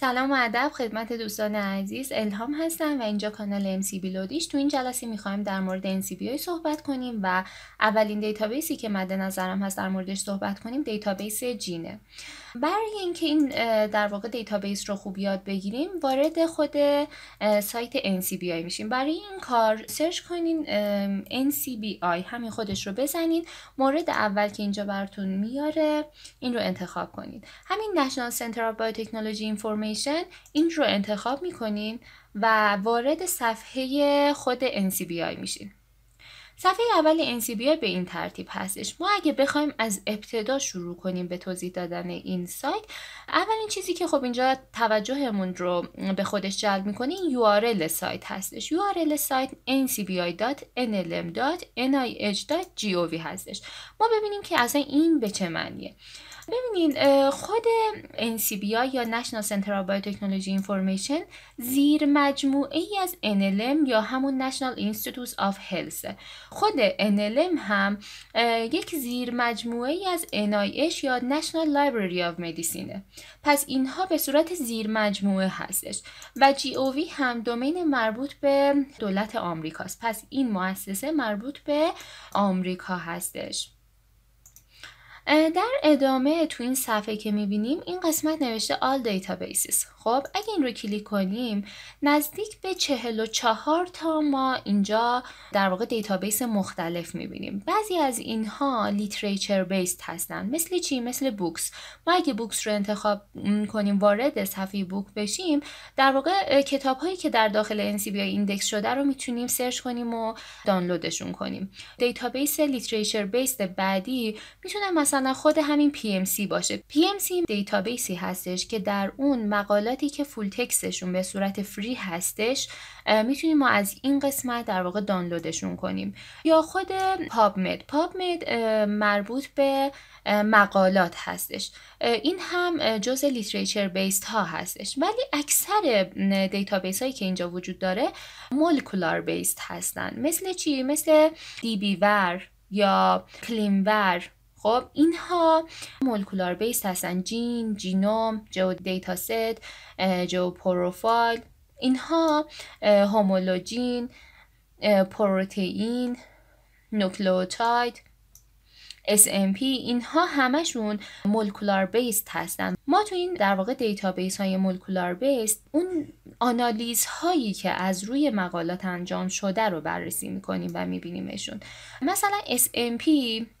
سلام و ادب خدمت دوستان عزیز الهام هستم و اینجا کانال سی بیلودیش تو این جلسه میخوایم در مورد NCBI صحبت کنیم و اولین دیتابیسی که مد نظرم هست در موردش صحبت کنیم دیتابیس جینه برای اینکه این در واقع دیتابیس رو خوب یاد بگیریم وارد خود سایت NCBI میشیم برای این کار سرچ کنین NCBI همین خودش رو بزنین مورد اول که اینجا براتون میاره این رو انتخاب کنید همین National Center of Biotechnology Information این رو انتخاب میکنین و وارد صفحه خود NCBI میشین صفحه اول NCBI به این ترتیب هستش ما اگه بخوایم از ابتدا شروع کنیم به توضیح دادن این سایت اولین چیزی که خب اینجا توجهمون رو به خودش جلب میکنه این URL سایت هستش URL سایت ncbi.nlm.nih.gov هستش ما ببینیم که اصلا این به چه معنیه ببینین خود NCBI یا National Center of Biotechnology Information زیر مجموعه ای از NLM یا همون National Institutes of Health خود NLM هم یک زیر مجموعه ای از NIH یا National Library of Medicine پس اینها به صورت زیر مجموعه هستش و GOV هم دومین مربوط به دولت آمریکاست پس این مؤسسه مربوط به آمریکا هستش در ادامه تو این صفحه که میبینیم این قسمت نوشته All Databases خب اگه این رو کلیک کنیم نزدیک به 44 تا ما اینجا در واقع دیتابیس مختلف میبینیم بعضی از اینها لیتریچر بیست هستن مثل چی مثل بوکس ما اگه بوکس رو انتخاب کنیم وارد صفحه بوک بشیم در واقع کتاب هایی که در داخل NCBI ایندکس شده رو میتونیم سرچ کنیم و دانلودشون کنیم دیتابیس لیتریچر بیست بعدی میتونه مثلا خود همین PMC باشه PMC دیتابیسی هستش که در اون مقاله محصولاتی که فول تکستشون به صورت فری هستش میتونیم ما از این قسمت در واقع دانلودشون کنیم یا خود پاب پابمد مربوط به مقالات هستش این هم جزء لیتریچر بیست ها هستش ولی اکثر دیتابیس هایی که اینجا وجود داره مولکولار بیست هستن مثل چی مثل ور یا ور. خب اینها مولکولار بیس هستن جین، جینوم، جو دیتا ست، جو پروفایل اینها هومولوجین، پروتئین، نوکلوتاید SMP اینها همشون مولکولار بیست هستن ما تو این در واقع دیتابیس های مولکولار بیست اون آنالیز هایی که از روی مقالات انجام شده رو بررسی میکنیم و میبینیمشون مثلا SMP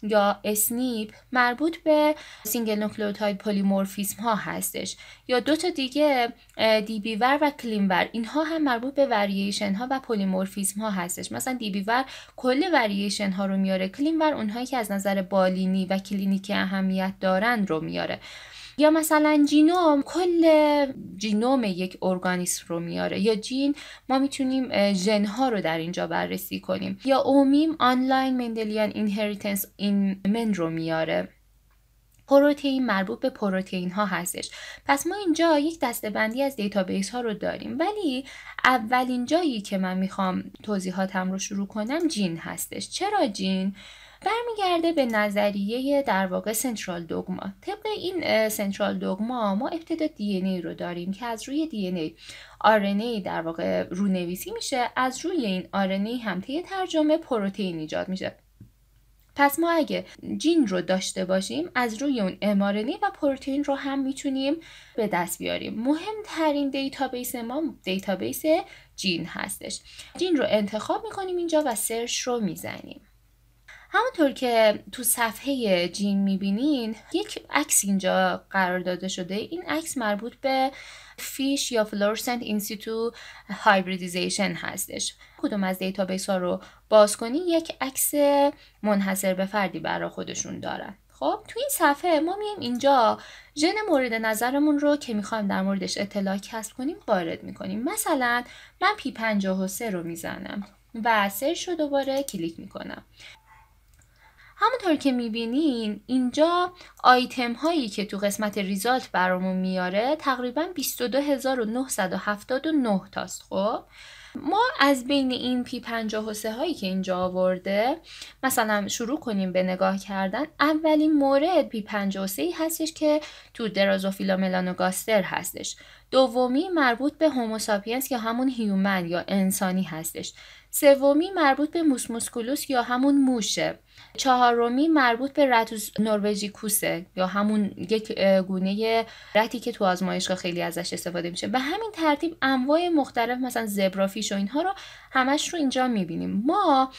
یا SNP مربوط به سینگل نوکلئوتاید پولیمورفیسم ها هستش یا دو تا دیگه دیبیور و کلینور اینها هم مربوط به ورییشن ها و پولیمورفیسم ها هستش مثلا دیبیور کل وریشن ها رو میاره کلینور اونهایی که از نظر بالینی و کلینیک اهمیت دارند رو میاره یا مثلا جینوم کل جینوم یک ارگانیسم رو میاره یا جین ما میتونیم ژن ها رو در اینجا بررسی کنیم یا اومیم آنلاین مندلیان اینهریتنس این من رو میاره پروتئین مربوط به پروتئین ها هستش پس ما اینجا یک بندی از دیتابیس ها رو داریم ولی اولین جایی که من میخوام توضیحاتم رو شروع کنم جین هستش چرا جین برمیگرده به نظریه در واقع سنترال دوگما طبق این سنترال دوگما ما ابتدا دی ای رو داریم که از روی دی ای آر در واقع رونویسی میشه از روی این آر ای هم طی ترجمه پروتئین ایجاد میشه پس ما اگه جین رو داشته باشیم از روی اون امارنی و پروتئین رو هم میتونیم به دست بیاریم مهمترین دیتابیس ما دیتابیس جین هستش جین رو انتخاب میکنیم اینجا و سرچ رو میزنیم همونطور که تو صفحه جین میبینین یک عکس اینجا قرار داده شده این عکس مربوط به فیش یا فلورسنت اینستیتو هایبریدیزیشن هستش کدوم از دیتابیس ها رو باز کنی یک عکس منحصر به فردی برای خودشون دارن خب تو این صفحه ما میایم اینجا ژن مورد نظرمون رو که میخوایم در موردش اطلاع کسب کنیم وارد میکنیم مثلا من پی 53 رو میزنم و سرش رو دوباره کلیک میکنم همونطور که میبینین اینجا آیتم هایی که تو قسمت ریزالت برامون میاره تقریبا 22979 تاست خب ما از بین این پی 53 هایی که اینجا آورده مثلا شروع کنیم به نگاه کردن اولین مورد پی 53 هستش که تو درازوفیلا ملانوگاستر هستش دومی مربوط به هوموساپینس یا همون هیومن یا انسانی هستش سومی مربوط به موسموسکولوس یا همون موشه چهارمی مربوط به نروژی کوسه یا همون یک گونه رتی که تو آزمایشگاه خیلی ازش استفاده میشه به همین ترتیب انواع مختلف مثلا زبرافیش و اینها رو همش رو اینجا میبینیم ما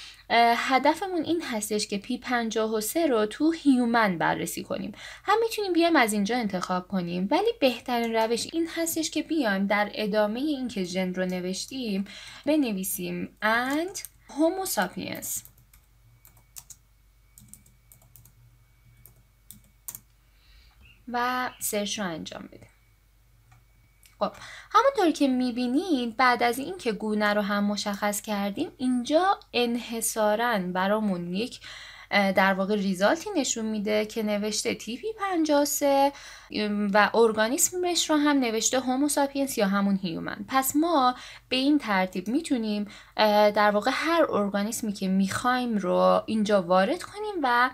هدفمون این هستش که پی 53 رو تو هیومن بررسی کنیم هم میتونیم بیایم از اینجا انتخاب کنیم ولی بهترین روش این هستش که بیایم در ادامه اینکه ژن رو نوشتیم بنویسیم and homo sapiens و سرچ رو انجام بده خب همونطور که میبینید بعد از اینکه گونه رو هم مشخص کردیم اینجا انحصارا برامون یک در واقع ریزالتی نشون میده که نوشته تیپی 53 و ارگانیسمش رو هم نوشته هوموساپینس یا همون هیومن پس ما به این ترتیب میتونیم در واقع هر ارگانیسمی که میخوایم رو اینجا وارد کنیم و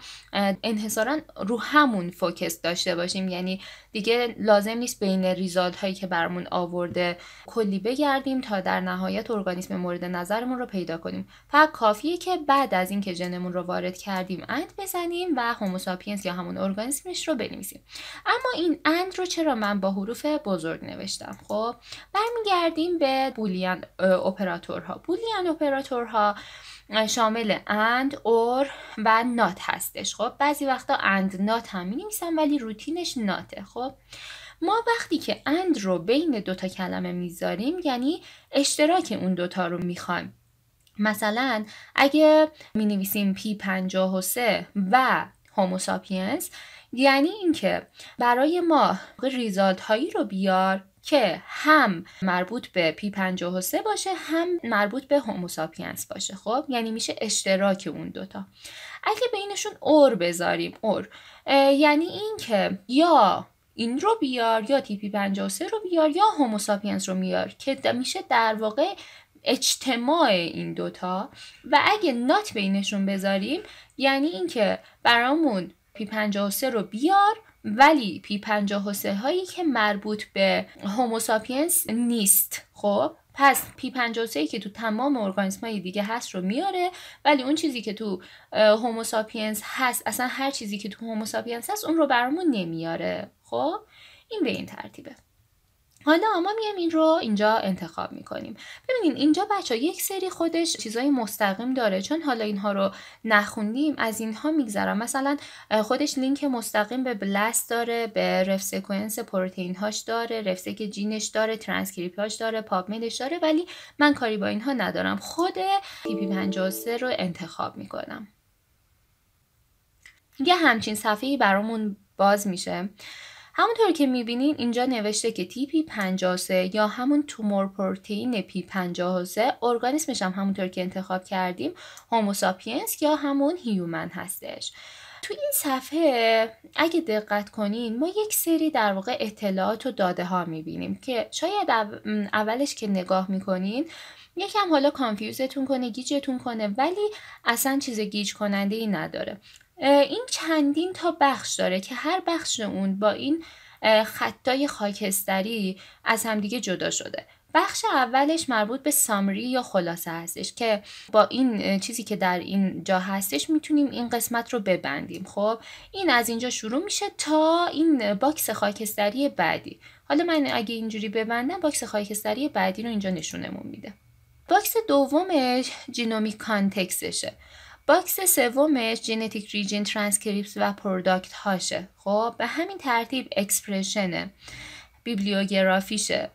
انحصارا رو همون فوکس داشته باشیم یعنی دیگه لازم نیست بین ریزالت هایی که برمون آورده کلی بگردیم تا در نهایت ارگانیسم مورد نظرمون رو پیدا کنیم فقط کافیه که بعد از اینکه ژنمون رو وارد کردیم اند بزنیم و هوموساپینس یا همون ارگانیسمش رو بنویسیم اما این این اند رو چرا من با حروف بزرگ نوشتم خب برمیگردیم به بولیان اپراتورها بولیان اپراتورها شامل اند اور و نات هستش خب بعضی وقتا اند نات هم می ولی روتینش ناته خب ما وقتی که اند رو بین دوتا کلمه میذاریم یعنی اشتراک اون دوتا رو میخوایم مثلا اگه می نویسیم پی سه و هوموساپینس یعنی اینکه برای ما ریزالت هایی رو بیار که هم مربوط به پی 53 باشه هم مربوط به هوموساپینس باشه خب یعنی میشه اشتراک اون دوتا اگه بینشون اور بذاریم اور یعنی اینکه یا این رو بیار یا تی پی 53 رو بیار یا هوموساپینس رو میار که میشه در واقع اجتماع این دوتا و اگه نات بینشون بذاریم یعنی اینکه برامون پی 53 رو بیار ولی پی 53 هایی که مربوط به هوموساپینس نیست خب پس پی 53 که تو تمام ارگانیسم های دیگه هست رو میاره ولی اون چیزی که تو هوموساپینس هست اصلا هر چیزی که تو هوموساپینس هست اون رو برامون نمیاره خب این به این ترتیبه حالا ما میایم این رو اینجا انتخاب میکنیم ببینین اینجا بچه یک سری خودش چیزای مستقیم داره چون حالا اینها رو نخوندیم از اینها میگذرم مثلا خودش لینک مستقیم به بلاست داره به رف سکونس پروتئین هاش داره سک جینش داره ترانسکریپ هاش داره پاپ میدش داره ولی من کاری با اینها ندارم خود تیپی 53 رو انتخاب میکنم یه همچین صفحه‌ای برامون باز میشه همونطور که میبینین اینجا نوشته که تی 53 یا همون تومور پروتئین پی 53 ارگانیسمش هم همونطور که انتخاب کردیم هوموساپینس یا همون هیومن هستش تو این صفحه اگه دقت کنین ما یک سری در واقع اطلاعات و داده ها میبینیم که شاید اولش که نگاه میکنین یکم حالا کانفیوزتون کنه گیجتون کنه ولی اصلا چیز گیج کننده ای نداره این چندین تا بخش داره که هر بخش اون با این خطای خاکستری از همدیگه جدا شده بخش اولش مربوط به سامری یا خلاصه هستش که با این چیزی که در این جا هستش میتونیم این قسمت رو ببندیم خب این از اینجا شروع میشه تا این باکس خاکستری بعدی حالا من اگه اینجوری ببندم باکس خاکستری بعدی رو اینجا نشونمون میده باکس دومش جینومیک کانتکسشه باکس سومش ژنتیک ریجن ترانسکریپس و پروداکت هاشه خب به همین ترتیب اکسپرشنه بیبلیوگرافیشه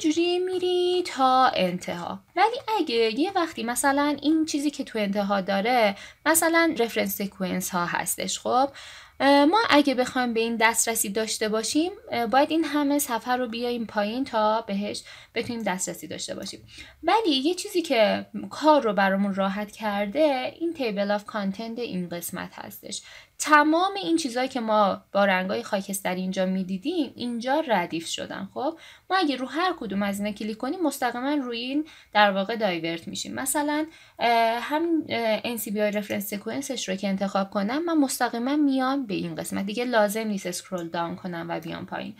جوری میری تا انتها ولی اگه یه وقتی مثلا این چیزی که تو انتها داره مثلا رفرنس سکوینس ها هستش خب ما اگه بخوایم به این دسترسی داشته باشیم باید این همه سفر رو بیاییم پایین تا بهش بتونیم دسترسی داشته باشیم ولی یه چیزی که کار رو برامون راحت کرده این تیبل آف کانتند این قسمت هستش تمام این چیزهایی که ما با رنگای خاکستری اینجا میدیدیم اینجا ردیف شدن خب ما اگه رو هر کدوم از اینا کلیک کنیم مستقیما روی این در واقع دایورت میشیم مثلا هم NCBI رفرنس سکونسش رو که انتخاب کنم من مستقیما میام به این قسمت دیگه لازم نیست اسکرول داون کنم و بیام پایین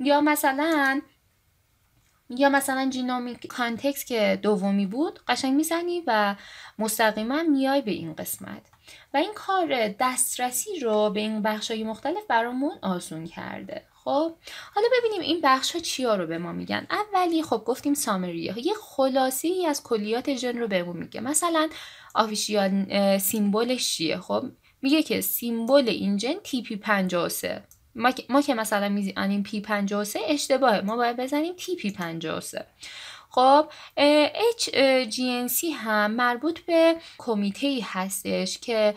یا مثلا یا مثلا جینومیک کانتکس که دومی بود قشنگ میزنی و مستقیما میای به این قسمت و این کار دسترسی رو به این بخش های مختلف برامون آسون کرده خب حالا ببینیم این بخش ها چیا رو به ما میگن اولی خب گفتیم سامریه یه خلاصی از کلیات ژن رو بهمون میگه مثلا آفیشیال سیمبولش چیه خب میگه که سیمبل این جن تی پی 53 ما که مثلا این پی 53 اشتباهه ما باید بزنیم تی پی 53 خب HGNC هم مربوط به کمیته ای هستش که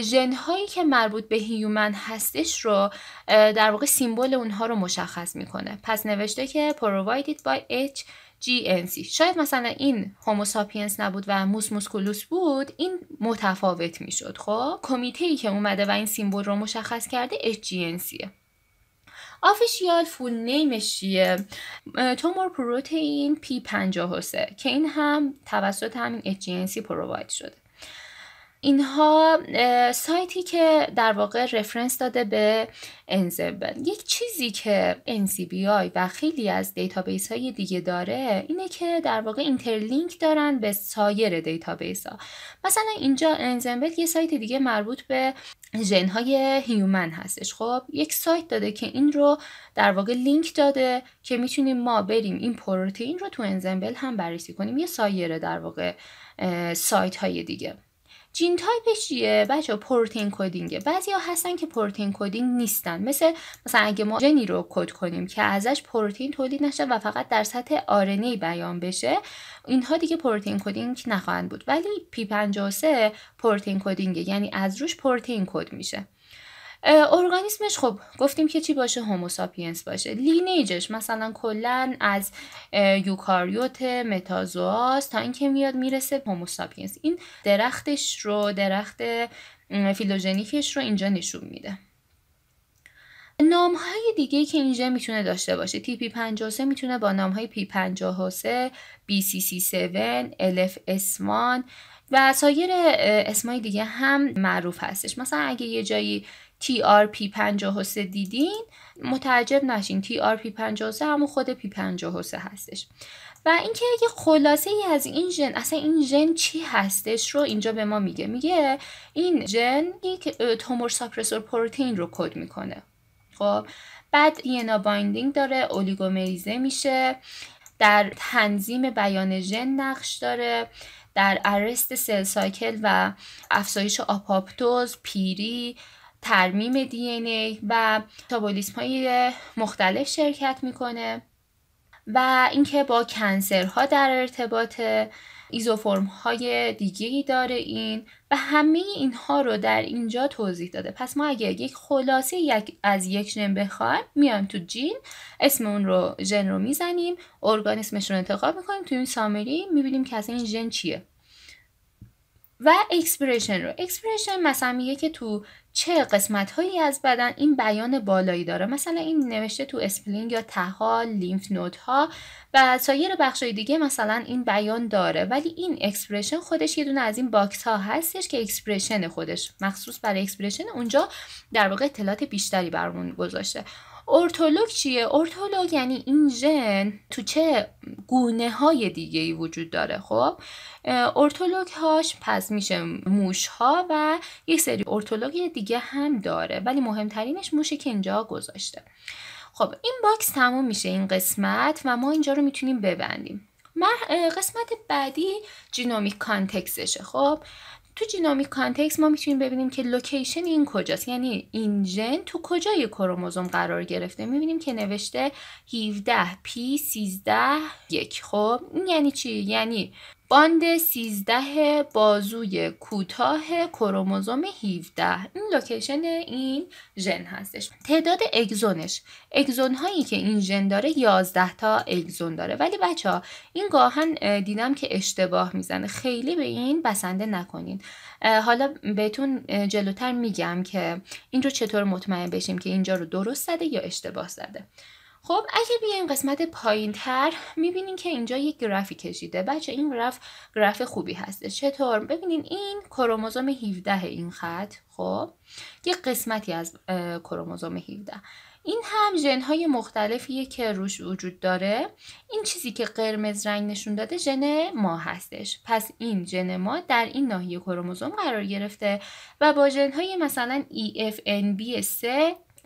ژن هایی که مربوط به هیومن هستش رو در واقع سیمبل اونها رو مشخص میکنه پس نوشته که provided by H GNC شاید مثلا این هوموساپینس نبود و موس موسکولوس بود این متفاوت میشد خب کمیته ای که اومده و این سیمبل رو مشخص کرده HGNC آفیشیال فول نیمش چیه تومور پروتئین پی 53 که این هم توسط همین اچ پروواید شده اینها سایتی که در واقع رفرنس داده به انزبل یک چیزی که NCBI و خیلی از دیتابیس های دیگه داره اینه که در واقع اینترلینک دارن به سایر دیتابیس ها مثلا اینجا انزمبل یه سایت دیگه مربوط به ژن های هیومن هستش خب یک سایت داده که این رو در واقع لینک داده که میتونیم ما بریم این پروتئین رو تو انزمبل هم بررسی کنیم یه سایر در واقع سایت های دیگه جین تایپش چیه بچه کودینگه کدینگه بعضیا هستن که پروتین کدینگ نیستن مثل مثلا اگه ما جنی رو کد کنیم که ازش پروتئین تولید نشه و فقط در سطح آرنی بیان بشه اینها دیگه پروتین کدینگ نخواهند بود ولی پی 53 پروتین کدینگه یعنی از روش پروتئین کد میشه ارگانیسمش خب گفتیم که چی باشه هوموساپینس باشه لینیجش مثلا کلا از یوکاریوت متازواس تا اینکه میاد میرسه هوموساپینس این درختش رو درخت فیلوژنیکش رو اینجا نشون میده نام های دیگه که اینجا میتونه داشته باشه تی 53 میتونه با نام های پی 53 بی سی سی 7 الف اسمان و سایر اسمای دیگه هم معروف هستش مثلا اگه یه جایی TRP53 دیدین متعجب نشین TRP53 همون خود P53 هستش و اینکه یه خلاصه ای از این ژن اصلا این ژن چی هستش رو اینجا به ما میگه میگه این ژن یک تومور ساپرسور پروتئین رو کد میکنه خب بعد دینا بایندینگ داره اولیگومریزه میشه در تنظیم بیان ژن نقش داره در ارست سل سایکل و افزایش آپاپتوز پیری ترمیم دی این ای و تابولیسم های مختلف شرکت میکنه و اینکه با کنسرها در ارتباط ایزوفرم های دیگه ای داره این و همه اینها رو در اینجا توضیح داده پس ما اگر یک خلاصه یک از یک ژن بخوایم میایم تو جین اسم اون رو ژن رو میزنیم ارگانیسمش رو انتخاب میکنیم تو این سامری میبینیم که از این ژن چیه و اکسپریشن رو اکسپریشن مثلا میگه که تو چه قسمت هایی از بدن این بیان بالایی داره مثلا این نوشته تو اسپلینگ یا تها لیمف نوت ها و سایر بخش دیگه مثلا این بیان داره ولی این اکسپریشن خودش یه دونه از این باکس ها هستش که اکسپریشن خودش مخصوص برای اکسپریشن اونجا در واقع اطلاعات بیشتری برمون گذاشته ارتولوگ چیه؟ ارتولوگ یعنی این ژن تو چه گونه های دیگه ای وجود داره خب ارتولوگ هاش پس میشه موش ها و یک سری ارتولوگ دیگه هم داره ولی مهمترینش موشی که اینجا گذاشته خب این باکس تموم میشه این قسمت و ما اینجا رو میتونیم ببندیم قسمت بعدی جینومیک کانتکسشه خب تو جینومیک کانتکس ما میتونیم ببینیم که لوکیشن این کجاست یعنی این ژن تو کجای کروموزوم قرار گرفته میبینیم که نوشته 17 p 13 1 خب این یعنی چی یعنی باند 13 بازوی کوتاه کروموزوم 17 این لوکیشن این ژن هستش تعداد اگزونش اگزون هایی که این ژن داره 11 تا اگزون داره ولی بچه این گاهن دیدم که اشتباه میزنه خیلی به این بسنده نکنین حالا بهتون جلوتر میگم که این رو چطور مطمئن بشیم که اینجا رو درست زده یا اشتباه زده خب اگه بیایم قسمت پایین تر میبینین که اینجا یک گرافی کشیده بچه این گراف گراف خوبی هسته چطور ببینین این کروموزوم 17 این خط خب یه قسمتی از کروموزوم 17 این هم ژن مختلفیه که روش وجود داره این چیزی که قرمز رنگ نشون داده ژن ما هستش پس این ژن ما در این ناحیه کروموزوم قرار گرفته و با ژن های مثلا EFNB3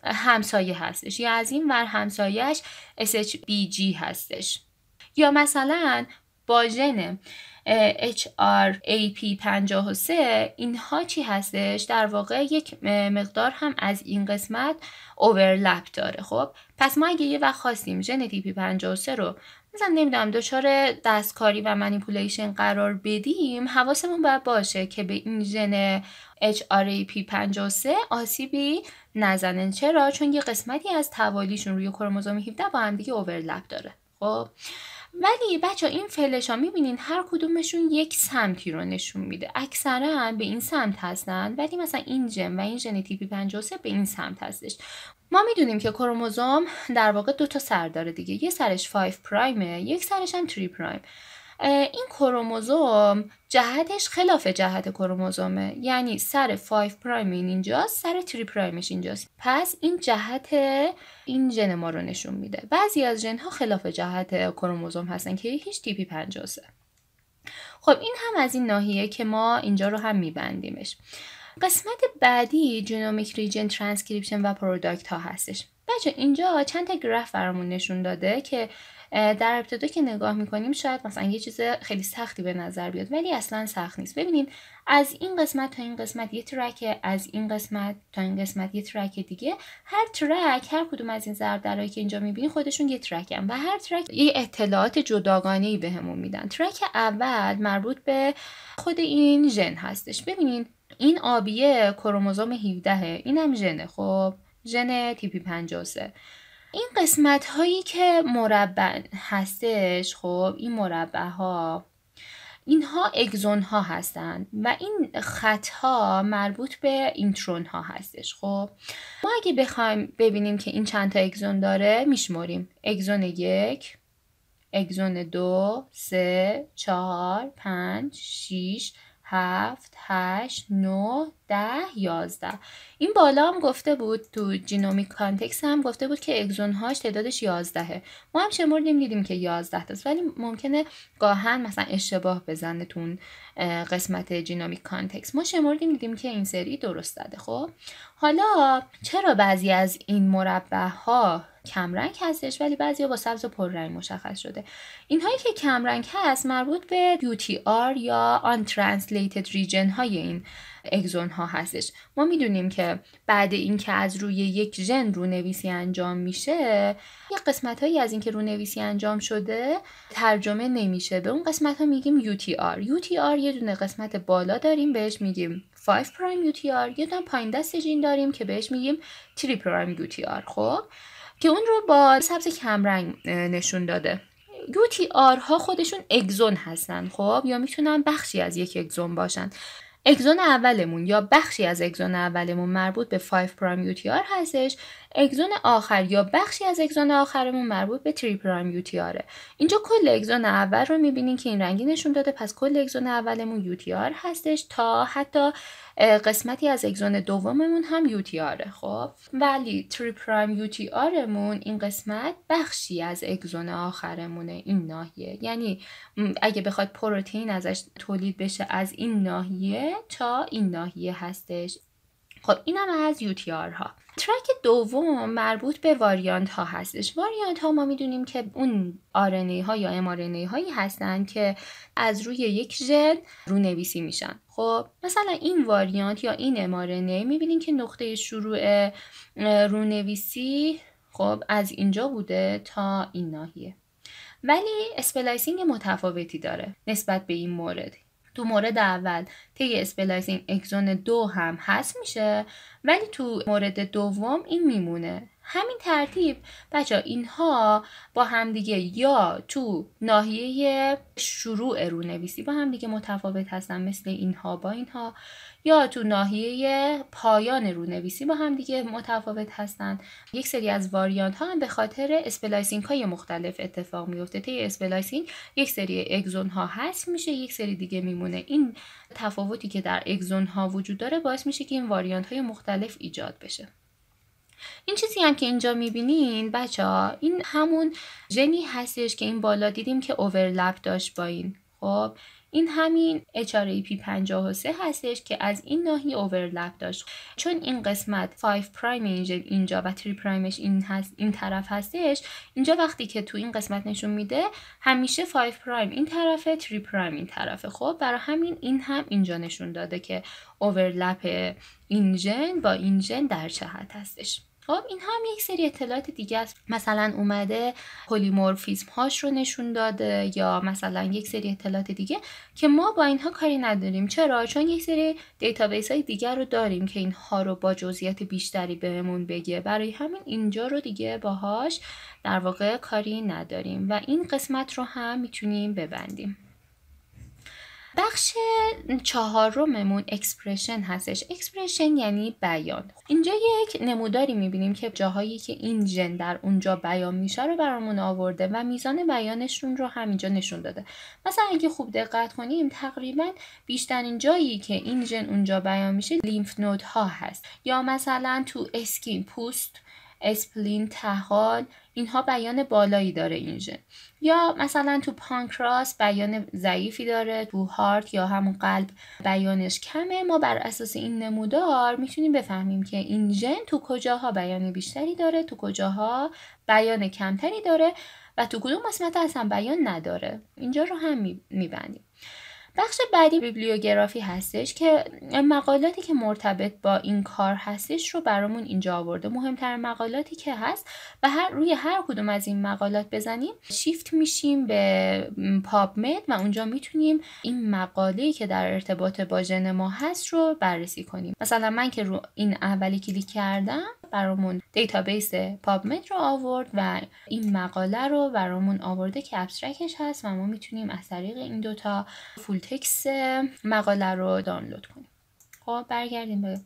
همسایه هستش یا از این ور همسایهش SHBG هستش یا مثلا با ژن HRAP53 اینها چی هستش در واقع یک مقدار هم از این قسمت اوورلپ داره خب پس ما اگه یه وقت خواستیم ژن TP53 رو مثلا نمیدونم دچار دستکاری و منیپولیشن قرار بدیم حواسمون باید باشه که به این ژن HRAP53 آسیبی نزنن چرا چون یه قسمتی از توالیشون روی کروموزوم 17 با هم دیگه اوورلپ داره خب ولی بچه این فلش ها میبینین هر کدومشون یک سمتی رو نشون میده اکثرا به این سمت هستن ولی مثلا این جن و این ژن تیپی 53 به این سمت هستش ما میدونیم که کروموزوم در واقع دو تا سر داره دیگه یه سرش 5 پرایمه یک سرش هم 3 پرایم این کروموزوم جهتش خلاف جهت کروموزومه یعنی سر 5 پرایم این اینجاست سر 3 پرایمش اینجاست پس این جهت این ژن ما رو نشون میده بعضی از ژن ها خلاف جهت کروموزوم هستن که هیچ تیپی 53 خب این هم از این ناحیه که ما اینجا رو هم میبندیمش قسمت بعدی جنومیک ریجن ترانسکریپشن و پروداکت ها هستش بچه اینجا چند تا گراف برامون نشون داده که در ابتدا که نگاه میکنیم شاید مثلا یه چیز خیلی سختی به نظر بیاد ولی اصلا سخت نیست ببینید از این قسمت تا این قسمت یه ترک از این قسمت تا این قسمت یه ترک دیگه هر ترک هر کدوم از این ضرب که اینجا میبینی خودشون یه هم و هر ترک یه اطلاعات جداگانه ای بهمون میدن ترک اول مربوط به خود این ژن هستش ببینید این آبیه کروموزوم 17 اینم ژنه خب ژن تیپی 53 این قسمت هایی که مربع هستش خب این مربع ها اینها اگزون ها هستند و این خط ها مربوط به اینترون ها هستش خب ما اگه بخوایم ببینیم که این چند تا اگزون داره میشمریم اگزون یک اگزون دو سه چهار پنج شیش هفت هشت 9, ده یازده این بالا هم گفته بود تو جینومیک کانتکس هم گفته بود که اگزون هاش تعدادش یازدهه ما هم شمردیم دیدیم که یازده تاست ولی ممکنه گاهن مثلا اشتباه بزنه تو قسمت جینومیک کانتکس ما شمردیم دیدیم که این سری درست داده خب حالا چرا بعضی از این مربع ها کمرنگ هستش ولی بعضیا با سبز و پررنگ مشخص شده این هایی که کمرنگ هست مربوط به UTR یا Untranslated Region های این اگزون ها هستش ما میدونیم که بعد اینکه از روی یک ژن رونویسی انجام میشه یه قسمت هایی از اینکه رونویسی انجام شده ترجمه نمیشه به اون قسمت ها میگیم UTR UTR یه دونه قسمت بالا داریم بهش میگیم 5 prime UTR یه دونه پایین دست ژن داریم که بهش میگیم 3 prime UTR خب که اون رو با سبز کمرنگ نشون داده یوتی ها خودشون اگزون هستن خب یا میتونن بخشی از یک اگزون باشن اگزون اولمون یا بخشی از اگزون اولمون مربوط به 5 پرایم یوتیار هستش اگزون آخر یا بخشی از اگزون آخرمون مربوط به تری پرایم یوتیاره اینجا کل اگزون اول رو میبینین که این رنگی نشون داده پس کل اگزون اولمون یوتیار هستش تا حتی قسمتی از اگزون دوممون هم یوتیاره خب ولی تری پرایم این قسمت بخشی از اگزون آخرمونه این ناحیه یعنی اگه بخواد پروتئین ازش تولید بشه از این ناحیه تا این ناحیه هستش خب اینم از یوتیار ها ترک دوم مربوط به واریانت ها هستش واریانت ها ما میدونیم که اون آرنه ها یا ام هایی هستن که از روی یک ژن رونویسی میشن خب مثلا این واریانت یا این ام میبینیم که نقطه شروع رونویسی خب از اینجا بوده تا این ناحیه ولی اسپلایسینگ متفاوتی داره نسبت به این مورد تو مورد اول طی اسپلایسینگ اکزون دو هم هست میشه ولی تو مورد دوم این میمونه همین ترتیب بچه اینها با همدیگه یا تو ناحیه شروع رونویسی با همدیگه متفاوت هستن مثل اینها با اینها یا تو ناحیه پایان رونویسی با همدیگه متفاوت هستن یک سری از واریانت ها هم به خاطر اسپلایسینگ های مختلف اتفاق میفته تی اسپلایسینگ یک سری اگزون ها هست میشه یک سری دیگه میمونه این تفاوتی که در اگزون ها وجود داره باعث میشه که این واریانت های مختلف ایجاد بشه این چیزی هم که اینجا میبینین بچه ها این همون جنی هستش که این بالا دیدیم که اوورلپ داشت با این خب این همین HRAP53 هستش که از این ناحیه اوورلپ داشت چون این قسمت 5 پرایم اینجا و 3 پرایمش این هست این طرف هستش اینجا وقتی که تو این قسمت نشون میده همیشه 5 پرایم این طرفه 3 پرایم این طرفه خب برای همین این هم اینجا نشون داده که اوورلپ این جن با این جن در چه حد هستش خب این هم یک سری اطلاعات دیگه است مثلا اومده پولیمورفیزم هاش رو نشون داده یا مثلا یک سری اطلاعات دیگه که ما با اینها کاری نداریم چرا چون یک سری دیتابیس های دیگر رو داریم که اینها رو با جزئیات بیشتری بهمون بگه برای همین اینجا رو دیگه باهاش در واقع کاری نداریم و این قسمت رو هم میتونیم ببندیم بخش چهارممون اکسپرشن هستش اکسپرشن یعنی بیان اینجا یک نموداری میبینیم که جاهایی که این جن در اونجا بیان میشه رو برامون آورده و میزان بیانشون رو همینجا نشون داده مثلا اگه خوب دقت کنیم تقریبا بیشترین جایی که این ژن اونجا بیان میشه لیمف ها هست یا مثلا تو اسکین پوست اسپلین تحال اینها بیان بالایی داره این ژن یا مثلا تو پانکراس بیان ضعیفی داره تو هارت یا همون قلب بیانش کمه ما بر اساس این نمودار میتونیم بفهمیم که این ژن تو کجاها بیان بیشتری داره تو کجاها بیان کمتری داره و تو کدوم قسمت اصلا بیان نداره اینجا رو هم میبندیم بخش بعدی بیبلیوگرافی هستش که مقالاتی که مرتبط با این کار هستش رو برامون اینجا آورده مهمتر مقالاتی که هست و هر روی هر کدوم از این مقالات بزنیم شیفت میشیم به پاب مد و اونجا میتونیم این مقاله‌ای که در ارتباط با ژن ما هست رو بررسی کنیم مثلا من که رو این اولی کلیک کردم برامون دیتابیس پابمت رو آورد و این مقاله رو برامون آورده که ابسترکش هست و ما میتونیم از طریق این دوتا فول تکس مقاله رو دانلود کنیم خب برگردیم به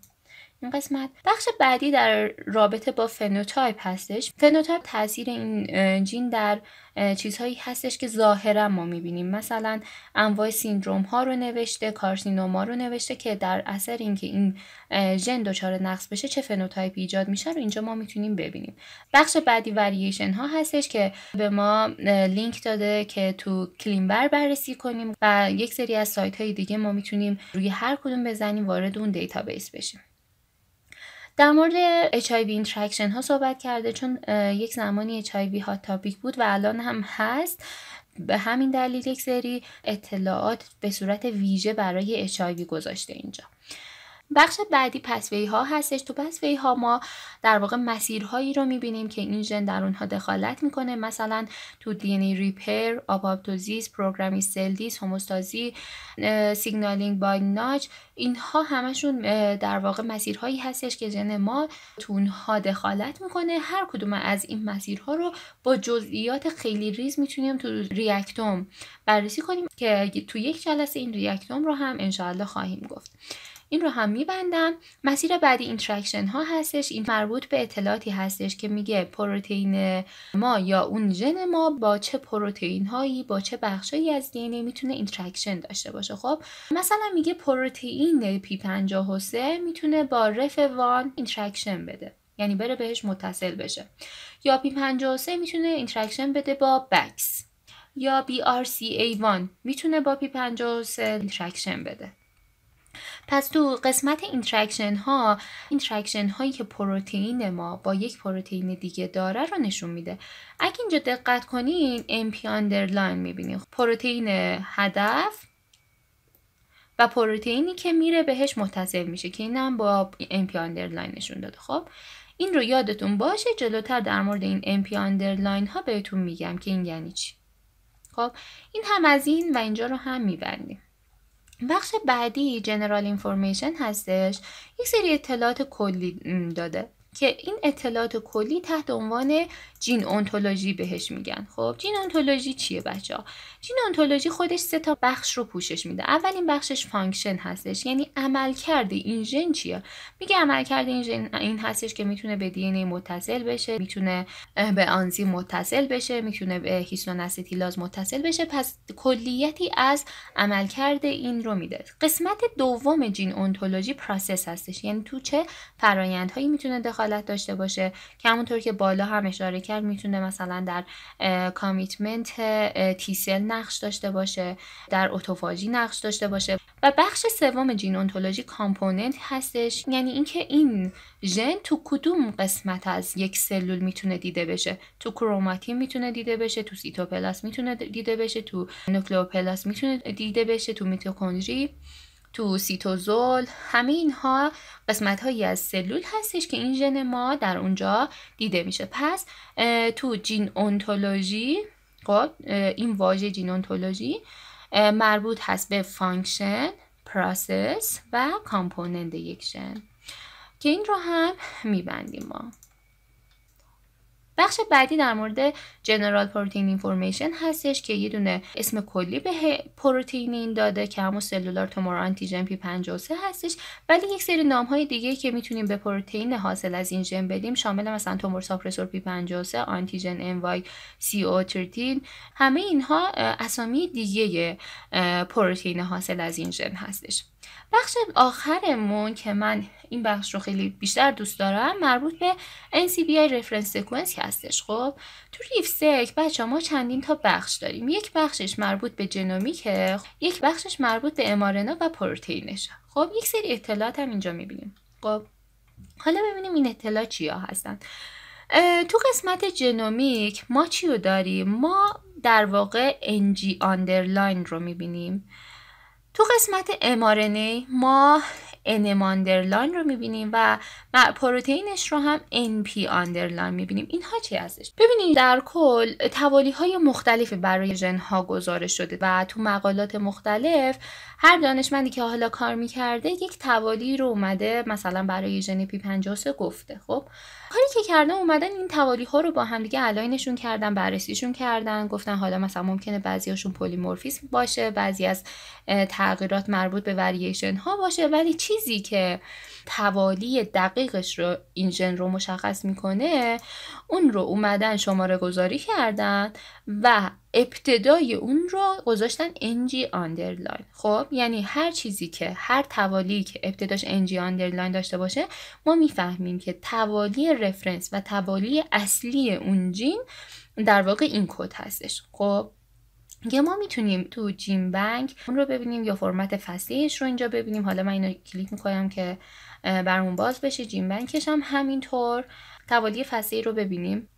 این قسمت بخش بعدی در رابطه با فنوتایپ هستش فنوتایپ تاثیر این جین در چیزهایی هستش که ظاهرا ما میبینیم مثلا انواع سیندروم ها رو نوشته کارسینوما رو نوشته که در اثر اینکه این ژن دچار نقص بشه چه فنوتایپ ایجاد میشه رو اینجا ما میتونیم ببینیم بخش بعدی وریشن ها هستش که به ما لینک داده که تو کلینبر بررسی کنیم و یک سری از سایت های دیگه ما میتونیم روی هر کدوم بزنیم وارد اون دیتابیس بشیم در مورد HIV اینتراکشن ها صحبت کرده چون یک زمانی HIV ها تاپیک بود و الان هم هست به همین دلیل یک سری اطلاعات به صورت ویژه برای HIV گذاشته اینجا بخش بعدی پسوی ها هستش تو پسوی ها ما در واقع مسیرهایی رو میبینیم که این ژن در اونها دخالت میکنه مثلا تو دینی ریپر آپاپتوزیس پروگرامی سلدیس هوموستازی سیگنالینگ بای ناچ اینها همشون در واقع مسیرهایی هستش که ژن ما تو اونها دخالت میکنه هر کدوم از این مسیرها رو با جزئیات خیلی ریز میتونیم تو ریاکتوم بررسی کنیم که تو یک جلسه این ریاکتوم رو هم انشاءالله خواهیم گفت این رو هم میبندم مسیر بعدی اینتراکشن ها هستش این مربوط به اطلاعاتی هستش که میگه پروتئین ما یا اون ژن ما با چه پروتئین هایی با چه بخشی از دی میتونه اینتراکشن داشته باشه خب مثلا میگه پروتئین پی 53 میتونه با رف وان اینتراکشن بده یعنی بره بهش متصل بشه یا پی 53 میتونه اینتراکشن بده با بکس یا ای 1 میتونه با پی 53 اینتراکشن بده پس تو قسمت اینترکشن ها اینترکشن هایی که پروتئین ما با یک پروتئین دیگه داره رو نشون میده اگه اینجا دقت کنین امپی اندرلاین میبینین پروتئین هدف و پروتئینی که میره بهش متصل میشه که اینم با امپی اندرلاین نشون داده خب این رو یادتون باشه جلوتر در مورد این امپی اندرلاین ها بهتون میگم که این یعنی چی خب این هم از این و اینجا رو هم میبندیم بخش بعدی جنرال اینفورمیشن هستش یک سری اطلاعات کلی داده که این اطلاعات کلی تحت عنوان جین اونتولوژی بهش میگن خب جین اونتولوژی چیه بچه ها جین اونتولوژی خودش سه تا بخش رو پوشش میده اولین بخشش فانکشن هستش یعنی عمل کرده این ژن چیه میگه عملکرد این ژن این هستش که میتونه به دی متصل بشه میتونه به آنزیم متصل بشه میتونه به هیستون استیلاز متصل بشه پس کلیتی از عمل کرده این رو میده قسمت دوم جین اونتولوژی پروسس هستش یعنی تو چه فرایندهایی میتونه دخالت حالت داشته باشه که همونطور که بالا هم اشاره کرد میتونه مثلا در کامیتمنت تیسل نقش داشته باشه در اتوفاژی نقش داشته باشه و بخش سوم اونتولوژی کامپوننت هستش یعنی اینکه این ژن تو کدوم قسمت از یک سلول میتونه دیده بشه تو کروماتین میتونه دیده بشه تو سیتوپلاس میتونه دیده بشه تو نوکلئوپلاس میتونه دیده بشه تو میتوکندری تو سیتوزول همه اینها قسمت هایی از سلول هستش که این ژن ما در اونجا دیده میشه پس تو جین اونتولوژی خب، این واژه جین اونتولوژی مربوط هست به فانکشن پروسس و کامپوننت یک ژن که این رو هم میبندیم ما بخش بعدی در مورد جنرال پروتئین اینفورمیشن هستش که یه دونه اسم کلی به این داده که همون سلولار تومور آنتیجن پی 53 هستش ولی یک سری نام های دیگه که میتونیم به پروتئین حاصل از این ژن بدیم شامل مثلا تومور ساپرسور پی 53 آنتیژن ام وای سی او 13 همه اینها اسامی دیگه پروتئین حاصل از این ژن هستش بخش آخرمون که من این بخش رو خیلی بیشتر دوست دارم مربوط به NCBI reference sequence هستش خب تو ریف سیک بچه ما چندین تا بخش داریم یک بخشش مربوط به جنومیکه یک بخشش مربوط به امارنا و پروتئینش خب یک سری اطلاعات هم اینجا میبینیم خب حالا ببینیم این اطلاع چیا هستن تو قسمت جنومیک ما چی رو داریم ما در واقع NG Underline رو میبینیم تو قسمت امارنه ما انماندرلان رو میبینیم و پروتئینش رو هم NP آندرلاین میبینیم اینها چی ازش؟ ببینید در کل توالی های مختلفی برای ژن ها گزارش شده و تو مقالات مختلف هر دانشمندی که حالا کار میکرده یک توالی رو اومده مثلا برای ژن پی 53 گفته خب کاری که کردن اومدن این توالی ها رو با هم دیگه الاینشون کردن بررسیشون کردن گفتن حالا مثلا ممکنه بعضیاشون پولیمورفیس باشه بعضی از تغییرات مربوط به وریشن ها باشه ولی چیزی که توالی دقیقش رو این ژن رو مشخص میکنه اون رو اومدن شماره گذاری کردن و ابتدای اون رو گذاشتن ng آندرلاین خب یعنی هر چیزی که هر توالی که ابتداش انجی آندرلاین داشته باشه ما میفهمیم که توالی رفرنس و توالی اصلی اون جین در واقع این کد هستش خب یه ما میتونیم تو جین بنک اون رو ببینیم یا فرمت فصلیش رو اینجا ببینیم حالا من اینو کلیک میکنم که برمون باز بشه جین بنکش هم همینطور توالی فصلی رو ببینیم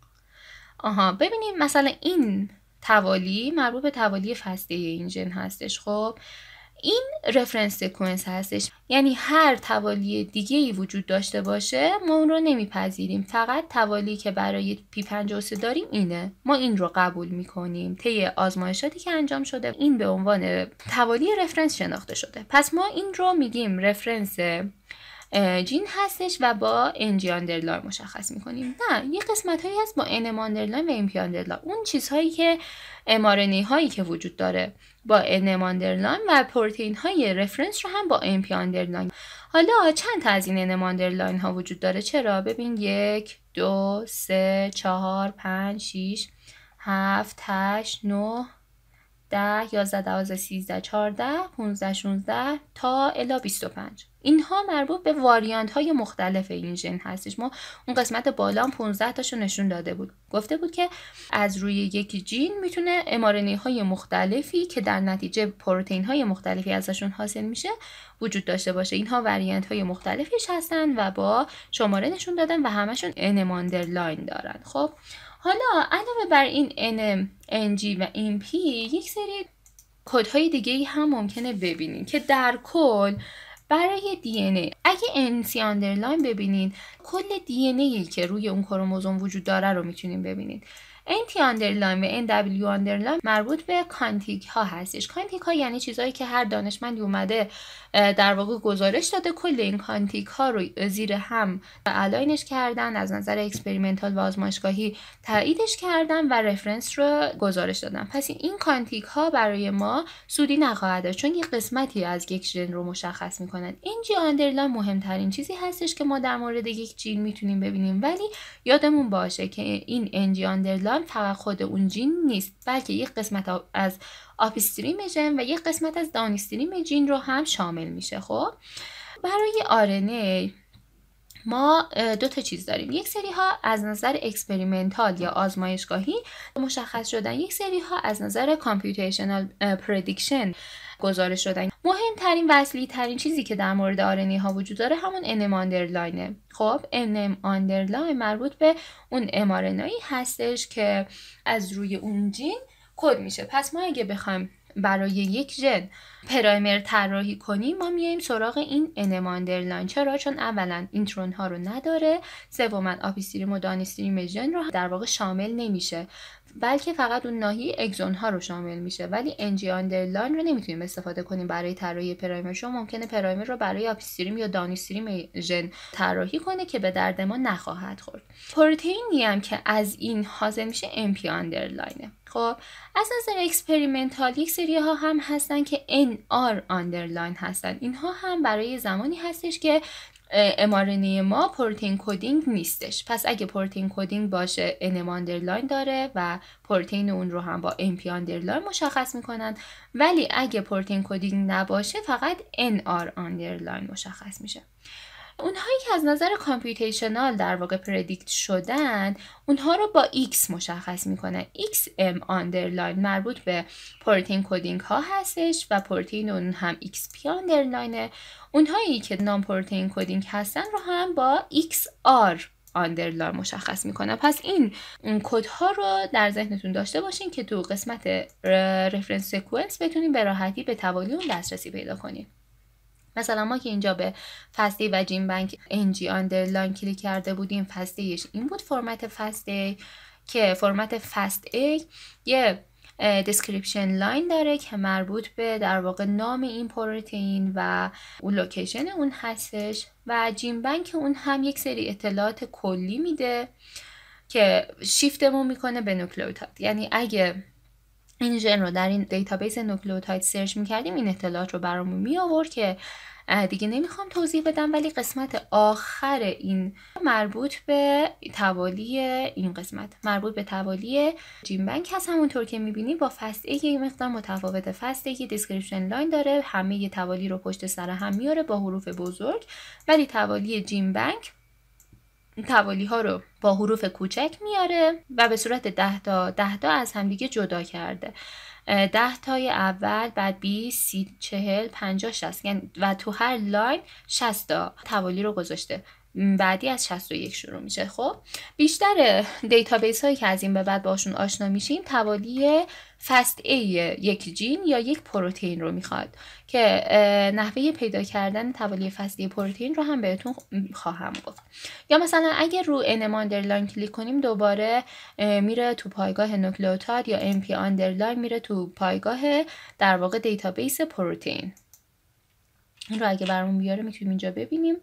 آها ببینیم مثلا این توالی مربوط به توالی فصلی این جن هستش خب این رفرنس سکونس هستش یعنی هر توالی دیگه ای وجود داشته باشه ما اون رو نمیپذیریم فقط توالی که برای پی 53 داریم اینه ما این رو قبول میکنیم طی آزمایشاتی که انجام شده این به عنوان توالی رفرنس شناخته شده پس ما این رو میگیم رفرنس جین هستش و با انجی آندرلاین مشخص میکنیم نه یه قسمت هایی هست با انم و امپی آندرلاین اون چیزهایی که امارنی هایی که وجود داره با انماندرلان و پروتئین های رفرنس رو هم با پی آندرلاین حالا چند تا از این انم ها وجود داره چرا ببین یک دو سه چهار پنج شیش هفت هشت نه 10 11 12 13 14 15 16 تا الا 25 اینها مربوط به واریانت های مختلف این ژن هستش ما اون قسمت بالا هم 15 تاشو نشون داده بود گفته بود که از روی یک جین میتونه امارنی های مختلفی که در نتیجه پروتین های مختلفی ازشون حاصل میشه وجود داشته باشه اینها واریانت های مختلفیش هستن و با شماره نشون دادن و همشون انماندر لاین دارن خب حالا علاوه بر این NM, NG و NP یک سری کودهای دیگه هم ممکنه ببینین که در کل برای دی ای اگه NC آندرلاین ببینین کل دی ای که روی اون کروموزوم وجود داره رو میتونین ببینید NT underline و NW underline مربوط به کانتیک ها هستش کانتیک ها یعنی چیزهایی که هر دانشمندی اومده در واقع گزارش داده کل این کانتیک ها رو زیر هم الاینش کردن از نظر اکسپریمنتال و آزمایشگاهی تاییدش کردن و رفرنس رو گزارش دادن پس این کانتیک ها برای ما سودی نخواهد داشت چون یه قسمتی از یک ژن رو مشخص میکنن این جی underline مهمترین چیزی هستش که ما در مورد یک جین میتونیم ببینیم ولی یادمون باشه که این انجی underline فقط خود اون جین نیست بلکه یک قسمت از آپستریم جن و یک قسمت از دانستریم جین رو هم شامل میشه خب برای آرنه ما دو تا چیز داریم یک سری ها از نظر اکسپریمنتال یا آزمایشگاهی مشخص شدن یک سری ها از نظر کامپیوتیشنال پردیکشن گزارش شدن مهمترین وصلی ترین چیزی که در مورد آرنی ها وجود داره همون انم آندرلاینه خب انم آندرلاین مربوط به اون امارنایی هستش که از روی اون جین کد میشه پس ما اگه بخوایم برای یک ژن پرایمر طراحی کنیم ما میایم سراغ این انماندرلاین چرا چون اولا اینترون ها رو نداره سوما آپیستریم و دانستریم ژن رو در واقع شامل نمیشه بلکه فقط اون ناحیه اگزون ها رو شامل میشه ولی انجی آندرلاین رو نمیتونیم استفاده کنیم برای طراحی پرایمر شما ممکنه پرایمر رو برای آپیستریم یا دانیستریم ژن طراحی کنه که به درد ما نخواهد خورد پروتئینی هم که از این حاصل میشه پی آندرلاینه خب از نظر اکسپریمنتال یک سری ها هم هستن که ان آر آندرلاین هستن اینها هم برای زمانی هستش که امارنی ما پروتین کدینگ نیستش پس اگه پروتین کدینگ باشه انم آندرلاین داره و پروتین اون رو هم با ام آندرلاین مشخص میکنن ولی اگه پروتین کدینگ نباشه فقط ان آر آندرلاین مشخص میشه اونهایی که از نظر کامپیوتیشنال در واقع پردیکت شدن اونها رو با X مشخص میکنن XM Underline مربوط به پروتین کدینگ ها هستش و پروتین اون هم XP underline اونهایی که نام پروتین کدینگ هستن رو هم با XR Underline مشخص میکنن پس این کد ها رو در ذهنتون داشته باشین که تو قسمت رفرنس سکونس بتونین به راحتی به توالی اون دسترسی پیدا کنین مثلا ما که اینجا به فستی و جیم بنک انجی آندرلاین کلیک کرده بودیم فستیش این بود فرمت فستی که فرمت فست ای یه دسکریپشن لاین داره که مربوط به در واقع نام این پروتئین و اون لوکیشن اون هستش و جیم بنک اون هم یک سری اطلاعات کلی میده که شیفتمون میکنه به نوکلوتات یعنی اگه این ژن رو در این دیتابیس نوکلئوتاید سرچ میکردیم این اطلاعات رو برامون می آورد که دیگه نمیخوام توضیح بدم ولی قسمت آخر این مربوط به توالی این قسمت مربوط به توالی جیم بنک هست همونطور که میبینی با فست یه مقدار متفاوت فست که دیسکریپشن لاین داره همه یه توالی رو پشت سر هم میاره با حروف بزرگ ولی توالی جیم بنک توالی ها رو با حروف کوچک میاره و به صورت ده تا ده تا از همدیگه جدا کرده ده تای اول بعد 20 30 40 50 یعنی و تو هر لاین شست تا توالی رو گذاشته بعدی از 61 شروع میشه خب بیشتر دیتابیس هایی که از این به بعد باشون آشنا میشیم توالی فست ای یک جین یا یک پروتئین رو میخواد که نحوه پیدا کردن توالی فصلی پروتئین رو هم بهتون خواهم گفت یا مثلا اگر رو ان کلیک کنیم دوباره میره تو پایگاه نوکلئوتاید یا ام پی اندرلاین میره تو پایگاه در واقع دیتابیس پروتئین این رو اگه برامون بیاره میتونیم اینجا ببینیم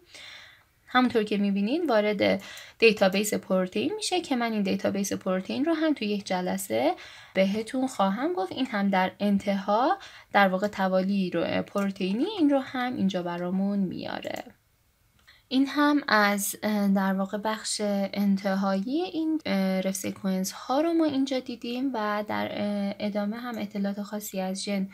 همونطور که میبینید وارد دیتابیس پروتئین میشه که من این دیتابیس پروتئین رو هم توی یک جلسه بهتون خواهم گفت این هم در انتها در واقع توالی رو پروتئینی این رو هم اینجا برامون میاره این هم از در واقع بخش انتهایی این رف ها رو ما اینجا دیدیم و در ادامه هم اطلاعات خاصی از ژن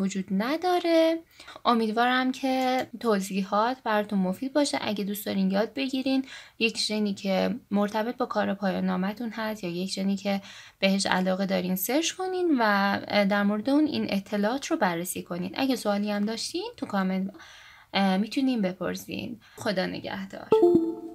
وجود نداره امیدوارم که توضیحات براتون مفید باشه اگه دوست دارین یاد بگیرین یک ژنی که مرتبط با کار پایان نامتون هست یا یک ژنی که بهش علاقه دارین سرچ کنین و در مورد اون این اطلاعات رو بررسی کنین اگه سوالی هم داشتین تو کامنت میتونین بپرسین خدا نگهدار